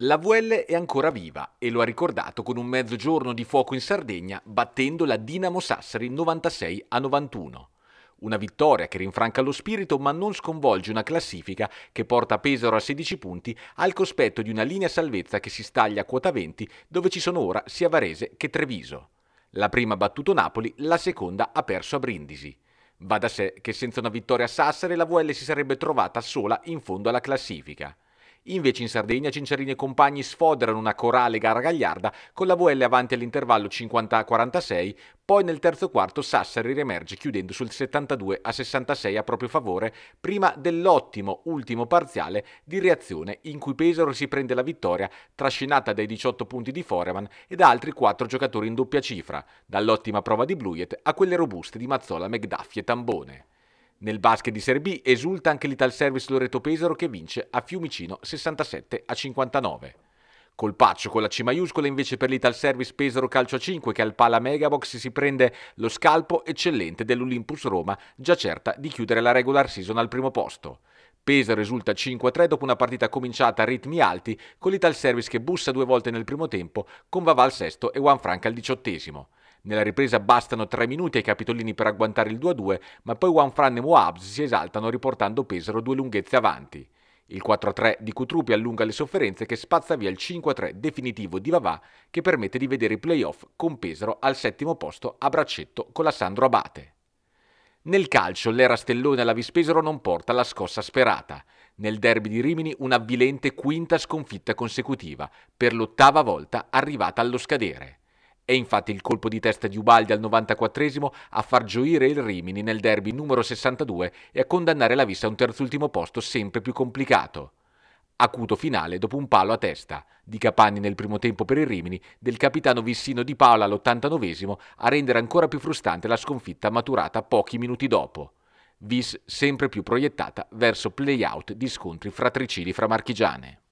La VL è ancora viva e lo ha ricordato con un mezzogiorno di fuoco in Sardegna battendo la Dinamo Sassari 96 a 91. Una vittoria che rinfranca lo spirito ma non sconvolge una classifica che porta Pesaro a 16 punti al cospetto di una linea salvezza che si staglia a quota 20 dove ci sono ora sia Varese che Treviso. La prima ha battuto Napoli, la seconda ha perso a Brindisi. Va da sé che senza una vittoria a Sassari la VL si sarebbe trovata sola in fondo alla classifica. Invece in Sardegna Cincerini e compagni sfoderano una corale gargagliarda con la VL avanti all'intervallo 50-46, poi nel terzo quarto Sassari riemerge chiudendo sul 72-66 a proprio favore, prima dell'ottimo ultimo parziale di reazione in cui Pesaro si prende la vittoria trascinata dai 18 punti di Foreman e da altri 4 giocatori in doppia cifra, dall'ottima prova di Bluiet a quelle robuste di Mazzola, McDuffie e Tambone. Nel basket di Serie B esulta anche l'Ital Service Loreto Pesaro che vince a Fiumicino 67 a 59. Colpaccio con la C maiuscola invece per l'Ital Service Pesaro Calcio a 5 che al Pala Megabox si prende lo scalpo eccellente dell'Olympus Roma già certa di chiudere la regular season al primo posto. Pesaro risulta 5-3 dopo una partita cominciata a ritmi alti con l'Ital Service che bussa due volte nel primo tempo con Vava al sesto e Juan Franca al diciottesimo. Nella ripresa bastano 3 minuti ai capitolini per agguantare il 2-2, ma poi Juan Fran e Moabs si esaltano riportando Pesaro due lunghezze avanti. Il 4-3 di Cutrupi allunga le sofferenze che spazza via il 5-3 definitivo di Vavà che permette di vedere i playoff con Pesaro al settimo posto a braccetto con la Sandro Abate. Nel calcio l'era stellone alla Vispesaro non porta la scossa sperata. Nel derby di Rimini un'avvilente quinta sconfitta consecutiva, per l'ottava volta arrivata allo scadere. È infatti il colpo di testa di Ubaldi al 94 a far gioire il Rimini nel derby numero 62 e a condannare la vista a un terzultimo posto sempre più complicato. Acuto finale dopo un palo a testa di Capanni nel primo tempo per il Rimini, del capitano Vissino di Paola all'89 a rendere ancora più frustrante la sconfitta maturata pochi minuti dopo. Vis sempre più proiettata verso play-out di scontri fratricidi fra marchigiane.